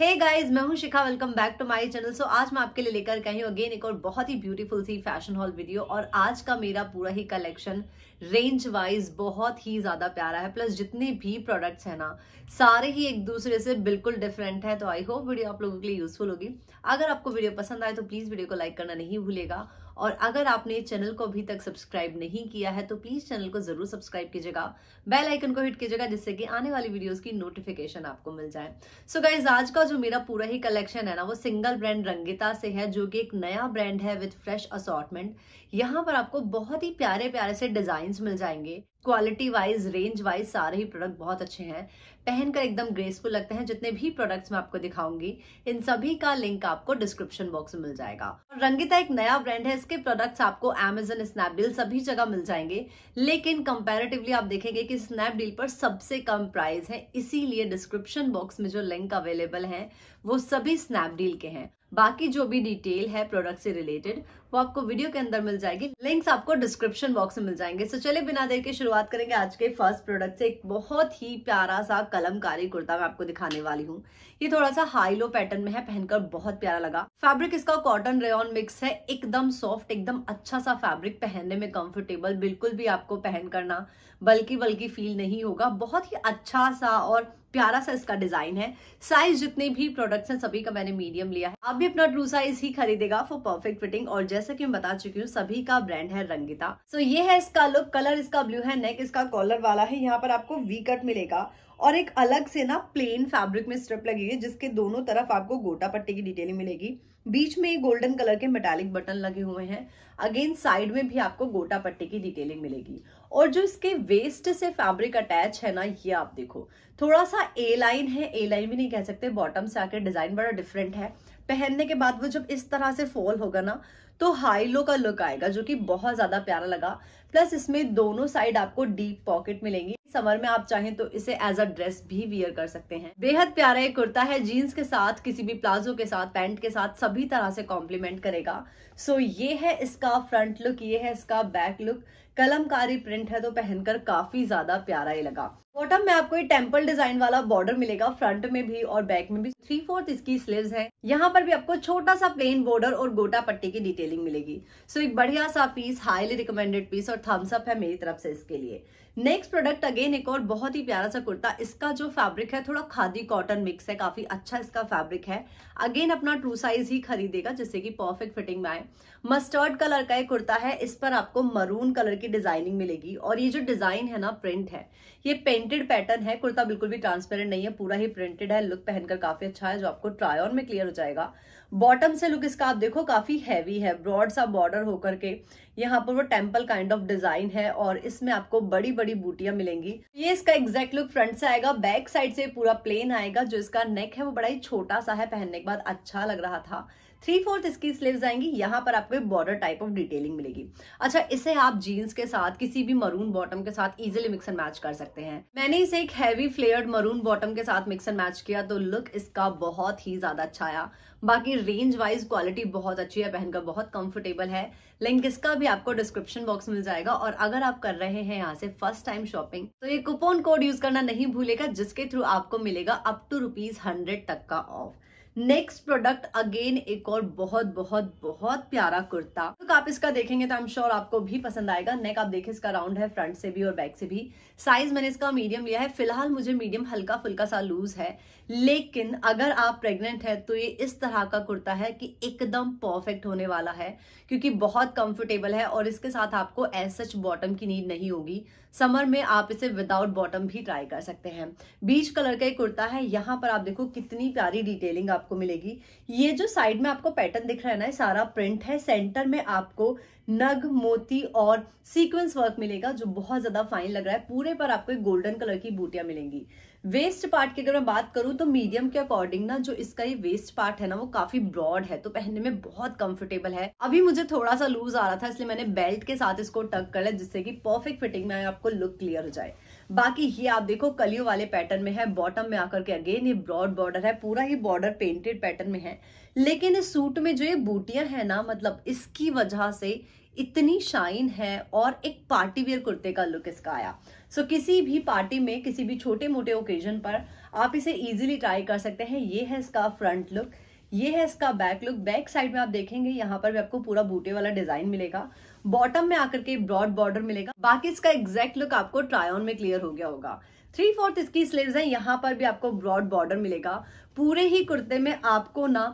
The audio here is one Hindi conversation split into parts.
हे hey गाइस मैं हूं Shikha welcome back to my channel so आज मैं आपके लिए लेकर कहीं अगेन एक और बहुत ही ब्यूटीफुल सी फैशन हॉल वीडियो और आज का मेरा पूरा ही कलेक्शन रेंज वाइज बहुत ही ज़्यादा प्यारा है प्लस जितने भी प्रोडक्ट्स हैं ना सारे ही एक दूसरे से बिल्कुल डिफरेंट है तो आई होप वीडियो आप लोगों के लिए यूजफुल होगी अगर आपको वीडियो पसंद आए तो प्लीज़ वीडियो को लाइक करना नहीं भूलेगा और अगर आपने चैनल को अभी तक सब्सक्राइब नहीं किया है तो प्लीज चैनल को जरूर सब्सक्राइब कीजिएगा बेल आइकन को हिट कीजिएगा जिससे कि आने वाली वीडियोस की नोटिफिकेशन आपको मिल जाए सो so गाइज आज का जो मेरा पूरा ही कलेक्शन है ना वो सिंगल ब्रांड रंगिता से है जो कि एक नया ब्रांड है विथ फ्रेश असॉटमेंट यहाँ पर आपको बहुत ही प्यारे प्यारे से डिजाइन डिजाइन मिल जाएंगे क्वालिटी वाइज रेंज वाइज सारे ही प्रोडक्ट बहुत अच्छे हैं पहनकर एकदम ग्रेसफुल लगते हैं जितने भी प्रोडक्ट्स मैं आपको दिखाऊंगी इन सभी का लिंक आपको डिस्क्रिप्शन बॉक्स में मिल जाएगा रंगीता एक नया ब्रांड है इसके प्रोडक्ट्स आपको एमेजन स्नैपडील सभी जगह मिल जाएंगे लेकिन कंपेरेटिवली आप देखेंगे कि स्नैपडील पर सबसे कम प्राइस है इसीलिए डिस्क्रिप्शन बॉक्स में जो लिंक अवेलेबल है वो सभी स्नैपडील के हैं बाकी जो भी डिटेल है प्रोडक्ट से रिलेटेड वो आपको वीडियो के अंदर मिल जाएगी लिंक्स आपको डिस्क्रिप्शन बॉक्स में मिल जाएंगे सो चलिए बिना देर के शुरुआत करेंगे आज के फर्स्ट प्रोडक्ट से एक बहुत ही प्यारा सा कलमकारी कुर्ता मैं आपको दिखाने वाली हूँ ये थोड़ा सा हाई लो पैटर्न में है पहनकर बहुत प्यारा लगा फैब्रिक इसका कॉटन रेन मिक्स है एकदम सॉफ्ट एकदम अच्छा सा फैब्रिक पहनने में कंफर्टेबल बिल्कुल भी आपको पहन करना बल्कि बल्कि फील नहीं होगा बहुत ही अच्छा सा और प्यारा सा इसका डिजाइन है साइज जितने भी प्रोडक्ट्स हैं सभी का मैंने मीडियम लिया है आप भी अपना ट्रू साइज ही खरीदेगा फॉर परफेक्ट फिटिंग और जैसे जैसे कि मैं बता चुकी हूँ सभी का ब्रांड है रंगिता सो so, ये है इसका लुक कलर इसका ब्लू है नेक इसका कॉलर वाला है यहाँ पर आपको वी कट मिलेगा और एक अलग से ना प्लेन फैब्रिक में स्ट्रिप लगेगी जिसके दोनों तरफ आपको गोटा पट्टी की डिटेलिंग मिलेगी बीच में गोल्डन कलर के मेटालिक बटन लगे हुए हैं अगेन साइड में भी आपको गोटा पट्टी की डिटेलिंग मिलेगी और जो इसके वेस्ट से फैब्रिक अटैच है ना ये आप देखो थोड़ा सा ए लाइन है ए लाइन भी नहीं कह सकते बॉटम से आकर डिजाइन बड़ा डिफरेंट है पहनने के बाद वो जब इस तरह से फॉल होगा ना तो हाई लो का लुक आएगा जो कि बहुत ज्यादा प्यारा लगा प्लस इसमें दोनों साइड आपको डीप पॉकेट मिलेंगी समर में आप चाहें तो इसे एज अ ड्रेस भी वियर कर सकते हैं बेहद प्यारा ये कुर्ता है जीन्स के साथ किसी भी प्लाजो के साथ पैंट के साथ सभी तरह से कॉम्प्लीमेंट करेगा सो so, ये है इसका फ्रंट लुक ये है इसका बैक लुक कलमकारी प्रिंट है तो पहनकर काफी ज्यादा प्यारा ही लगा बॉटम में आपको ये टेम्पल डिजाइन वाला बॉर्डर मिलेगा फ्रंट में भी और बैक में भी थ्री फोर्थ इसकी स्लीव्स है यहाँ पर भी आपको छोटा सा प्लेन बॉर्डर और गोटा पट्टी की डिटेलिंग मिलेगी सो so, एक बढ़िया सा पीस हाईली रिकमेंडेड पीस और थम्सअप है मेरी तरफ से इसके लिए नेक्स्ट प्रोडक्ट अगेन एक और बहुत ही प्यारा सा कुर्ता इसका जो फैब्रिक है थोड़ा खादी कॉटन मिक्स है काफी अच्छा इसका फैब्रिक है अगेन अपना ट्रू साइज ही खरीदेगा जिससे कि परफेक्ट फिटिंग में आए मस्टर्ड कलर का एक कुर्ता है इस पर आपको मरून कलर की डिजाइनिंग मिलेगी और ये जो डिजाइन है ना प्रिंट है ये पेंटेड पैटर्न है कुर्ता बिल्कुल भी ट्रांसपेरेंट नहीं है पूरा ही प्रिंटेड है लुक पहनकर काफी अच्छा है जो आपको ट्राई ऑन में क्लियर हो जाएगा बॉटम से लुक इसका आप देखो काफी हैवी है ब्रॉड सा बॉर्डर होकर के यहाँ पर वो टेम्पल काइंड ऑफ डिजाइन है और इसमें आपको बड़ी बड़ी बूटियां मिलेंगी ये इसका एग्जैक्ट लुक फ्रंट से आएगा बैक साइड से पूरा प्लेन आएगा जो इसका नेक है वो बड़ा ही छोटा सा है पहनने के बाद अच्छा लग रहा था थ्री फोर्थ इसकी स्लीव्स आएंगी यहाँ पर आपको बॉर्डर टाइप ऑफ डिटेलिंग मिलेगी अच्छा इसे आप जीन्स के साथ किसी भी मरून बॉटम के साथ इजिली मिक्स एंड मैच कर सकते हैं मैंने इसे एक हैवी फ्लेयर्ड मरून बॉटम के साथ मिक्स एंड मैच किया तो लुक इसका बहुत ही ज्यादा अच्छा आया बाकी रेंज वाइज क्वालिटी बहुत अच्छी है पहनकर बहुत कंफर्टेबल है लिंक इसका भी आपको डिस्क्रिप्शन बॉक्स मिल जाएगा और अगर आप कर रहे हैं यहाँ से फर्स्ट टाइम शॉपिंग तो ये कूपन कोड यूज करना नहीं भूलेगा जिसके थ्रू आपको मिलेगा अप टू रुपीज हंड्रेड तक का ऑफ नेक्स्ट प्रोडक्ट अगेन एक और बहुत बहुत बहुत प्यारा कुर्ता तो आप इसका देखेंगे तो आई एम श्योर आपको भी पसंद आएगा नेक आप देखें इसका राउंड है फ्रंट से भी और बैक से भी साइज मैंने इसका मीडियम लिया है फिलहाल मुझे मीडियम हल्का फुल्का सा लूज है लेकिन अगर आप प्रेग्नेंट है तो ये इस तरह का कुर्ता है कि एकदम परफेक्ट होने वाला है क्योंकि बहुत कंफर्टेबल है और इसके साथ आपको एज सच बॉटम की नीड नहीं होगी समर में आप इसे विदाउट बॉटम भी ट्राई कर सकते हैं बीच कलर का एक कुर्ता है यहाँ पर आप देखो कितनी प्यारी डिटेलिंग आप आपको मिलेगी ये जो साइड में आपको पैटर्न दिख रहा है ना ये सारा प्रिंट है सेंटर में आपको नग मोती और सीक्वेंस वर्क मिलेगा जो बहुत ज्यादा फाइन लग रहा है पूरे पर आपको गोल्डन कलर की बूटियां मिलेंगी वेस्ट पार्ट की अगर मैं बात करूं तो मीडियम के अकॉर्डिंग ना जो इसका ये वेस्ट पार्ट है ना वो काफी ब्रॉड है तो पहनने में बहुत कंफर्टेबल है अभी मुझे थोड़ा सा लूज आ रहा था इसलिए मैंने बेल्ट के साथ इसको टक कर लिया जिससे कि परफेक्ट फिटिंग में आपको लुक क्लियर हो जाए बाकी ये आप देखो कलियो वाले पैटर्न में है बॉटम में आकर के अगेन ये ब्रॉड बॉर्डर है पूरा ही बॉर्डर पेंटेड पैटर्न में है लेकिन इस सूट में जो ये बूटियां है ना मतलब इसकी वजह से इतनी शाइन है और एक पार्टी वेयर कुर्ते का लुक इसका आया सो so, किसी भी पार्टी में किसी भी छोटे मोटे ओकेजन पर आप इसे इजीली ट्राई कर सकते हैं ये है इसका फ्रंट लुक ये है इसका बैक लुक बैक साइड में आप देखेंगे यहाँ पर भी आपको पूरा बूटे वाला डिजाइन मिलेगा बॉटम में आकर के ब्रॉड बॉर्डर मिलेगा बाकी इसका एग्जैक्ट लुक आपको ऑन में क्लियर हो गया होगा थ्री फोर्थ इसकी स्लीव्स है यहाँ पर भी आपको ब्रॉड बॉर्डर मिलेगा पूरे ही कुर्ते में आपको ना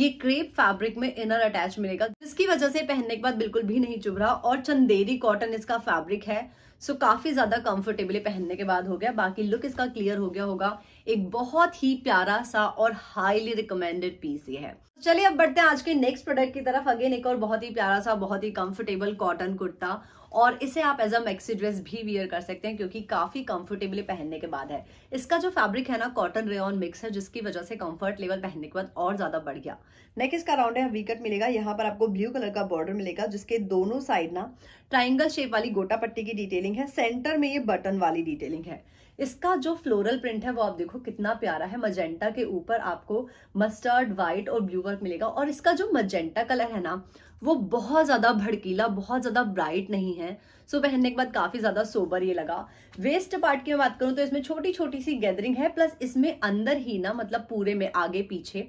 ये क्रेप फैब्रिक में इनर अटैच मिलेगा जिसकी वजह से पहनने के बाद बिल्कुल भी नहीं चुभ रहा और चंदेरी कॉटन इसका फैब्रिक है सो so, काफी ज्यादा कंफर्टेबल पहनने के बाद हो गया बाकी लुक इसका क्लियर हो गया होगा एक बहुत ही प्यारा सा और हाईली रिकमेंडेड पीस ये है चलिए अब बढ़ते हैं आज के नेक्स्ट प्रोडक्ट की तरफ अगेन एक और बहुत ही प्यारा सा बहुत ही कंफर्टेबल कॉटन कुर्ता और इसे आप एज अ मैक्सी ड्रेस भी वियर कर सकते हैं क्योंकि काफी कंफर्टेबली पहनने के बाद है इसका जो फैब्रिक है ना कॉटन रेन मिक्स है जिसकी वजह से कंफर्ट लेवल पहनने के बाद और ज्यादा बढ़ गया नेक इसका राउंड है विकट मिलेगा यहाँ पर आपको ब्लू कलर का बॉर्डर मिलेगा जिसके दोनों साइड ना ट्राइंगल शेप वाली गोटा पट्टी की डिटेलिंग है सेंटर में ये बटन वाली डिटेलिंग है इसका जो फ्लोरल प्रिंट है वो आप देखो कितना प्यारा है मजेंटा के ऊपर आपको मस्टर्ड व्हाइट और ब्लू वर्क मिलेगा और इसका जो मजेंटा कलर है ना वो बहुत ज़्यादा भड़कीला बहुत ज़्यादा ब्राइट नहीं है सो पहनने के बाद काफ़ी ज़्यादा सोबर ये लगा वेस्ट पार्ट की मैं बात करूं तो इसमें छोटी छोटी सी गैदरिंग है प्लस इसमें अंदर ही ना मतलब पूरे में आगे पीछे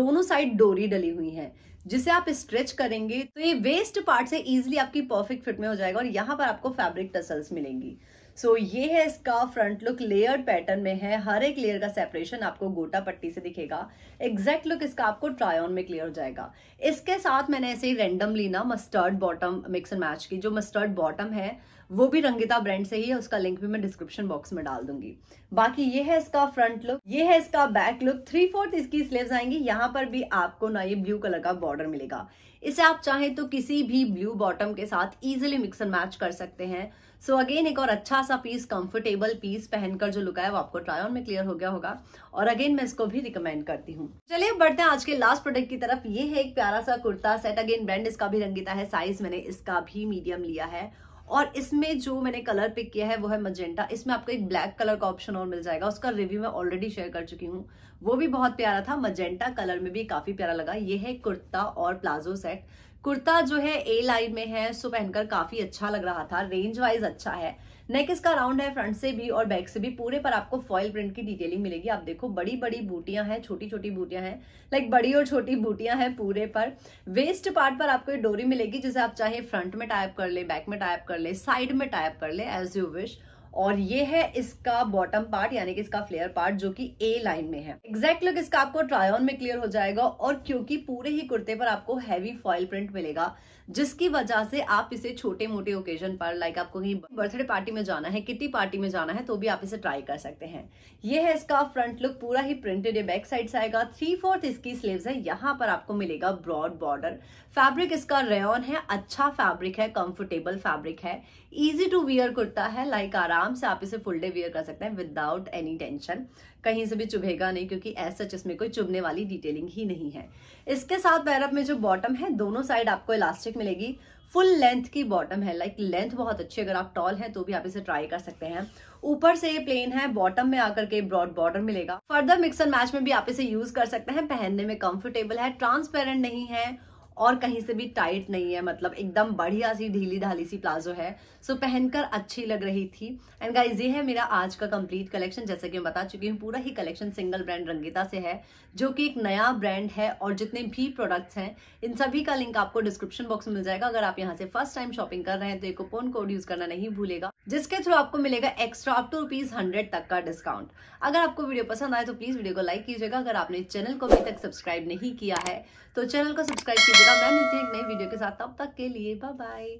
दोनों साइड डोरी डली हुई है जिसे आप स्ट्रेच करेंगे तो ये वेस्ट पार्ट से इजिली आपकी परफेक्ट फिट में हो जाएगा और यहाँ पर आपको फैब्रिक टसल्स मिलेंगी सो so, ये है इसका फ्रंट लुक लेयर पैटर्न में है हर एक लेयर का सेपरेशन आपको गोटा पट्टी से दिखेगा एग्जैक्ट लुक इसका आपको ट्रायन में क्लियर हो जाएगा इसके साथ मैंने ऐसे ही ली ना mustard bottom mix and match की जो मस्टर्ड बॉटम है वो भी रंगिता ब्रांड से ही है उसका लिंक भी मैं डिस्क्रिप्शन बॉक्स में डाल दूंगी बाकी ये है इसका फ्रंट लुक ये है इसका बैक लुक थ्री फोर्थ इसकी स्लेव आएंगी यहाँ पर भी आपको ना ये ब्लू कलर का बॉर्डर मिलेगा इसे आप चाहें तो किसी भी ब्लू बॉटम के साथ इजिली मिक्स एंड मैच कर सकते हैं सो so अगेन एक और अच्छा सा पीस कंफर्टेबल पीस पहनकर जो लुक है वो आपको ट्राई ऑन में क्लियर हो गया होगा और अगेन मैं इसको भी रिकमेंड करती हूँ चलिए बढ़ते हैं आज के लास्ट प्रोडक्ट की तरफ ये है एक प्यारा सा कुर्ता सेट अगेन ब्रांड इसका भी रंगीता है साइज मैंने इसका भी मीडियम लिया है और इसमें जो मैंने कलर पिक किया है वो है मजेंटा इसमें आपको एक ब्लैक कलर का ऑप्शन और मिल जाएगा उसका रिव्यू मैं ऑलरेडी शेयर कर चुकी हूँ वो भी बहुत प्यारा था मजेंटा कलर में भी काफी प्यारा लगा ये है कुर्ता और प्लाजो सेट कुर्ता जो है ए लाइन में है सो पहनकर काफी अच्छा लग रहा था रेंज वाइज अच्छा है नेक इसका राउंड है फ्रंट से भी और बैक से भी पूरे पर आपको फॉइल प्रिंट की डिटेलिंग मिलेगी आप देखो बड़ी बड़ी बूटियां हैं छोटी छोटी बूटियां हैं लाइक बड़ी और छोटी बूटियां हैं पूरे पर वेस्ट पार्ट पर आपको डोरी मिलेगी जिसे आप चाहे फ्रंट में टाइप कर ले बैक में टाइप कर ले साइड में टाइप कर ले एज यू विश और ये है इसका बॉटम पार्ट यानी कि इसका फ्लेयर पार्ट जो कि ए लाइन में है एग्जैक्ट लुक इसका आपको ट्राई ऑन में क्लियर हो जाएगा और क्योंकि पूरे ही कुर्ते पर आपको हैवी फॉइल प्रिंट मिलेगा जिसकी वजह से आप इसे छोटे मोटे ओकेजन पर लाइक आपको कहीं बर्थडे पार्टी में जाना है किटी पार्टी में जाना है तो भी आप इसे ट्राई कर सकते हैं ये है इसका फ्रंट लुक पूरा ही प्रिंटेड बैक साइड से आएगा थ्री फोर्थ इसकी स्लीव्स है यहाँ पर आपको मिलेगा ब्रॉड बॉर्डर फैब्रिक इसका रेन है अच्छा फैब्रिक है कंफर्टेबल फैब्रिक है इजी टू वियर कुर्ता है लाइक आराम से आप इसे फुल डे वियर कर सकते हैं विदाउट एनी टेंशन कहीं से भी चुभेगा नहीं क्योंकि ऐसा इसमें कोई चुभने वाली डिटेलिंग ही नहीं है इसके साथ पैरअप में जो बॉटम है दोनों साइड आपको इलास्टिक मिलेगी फुल लेंथ की बॉटम है लाइक लेंथ बहुत अच्छी अगर आप टॉल हैं तो भी आप इसे ट्राई कर सकते हैं ऊपर से ये प्लेन है बॉटम में आकर के ब्रॉड बॉर्डर मिलेगा फर्दर मिक्सर मैच में भी आप इसे यूज कर सकते हैं पहनने में कंफर्टेबल है ट्रांसपेरेंट नहीं है और कहीं से भी टाइट नहीं है मतलब एकदम बढ़िया सी ढीली ढाली सी प्लाजो है सो so, पहनकर अच्छी लग रही थी एंड गाइज ये है मेरा आज का कंप्लीट कलेक्शन जैसे कि मैं बता चुकी हूँ पूरा ही कलेक्शन सिंगल ब्रांड रंगीता से है जो कि एक नया ब्रांड है और जितने भी प्रोडक्ट्स हैं इन सभी का लिंक आपको डिस्क्रिप्शन बॉक्स में मिल जाएगा अगर आप यहाँ से फर्स्ट टाइम शॉपिंग कर रहे हैं तो एक कूपन कोड यूज करना नहीं भूलेगा जिसके थ्रू आपको मिलेगा extra up to rupees hundred तक का डिस्काउंट अगर आपको वीडियो पसंद आए तो प्लीज वीडियो को लाइक कीजिएगा अगर आपने चैनल को अभी तक सब्सक्राइब नहीं किया है तो चैनल को सब्सक्राइब कीजिए अलविदा मैं मिलती हूँ एक नई वीडियो के साथ तब तक के लिए बाय बाय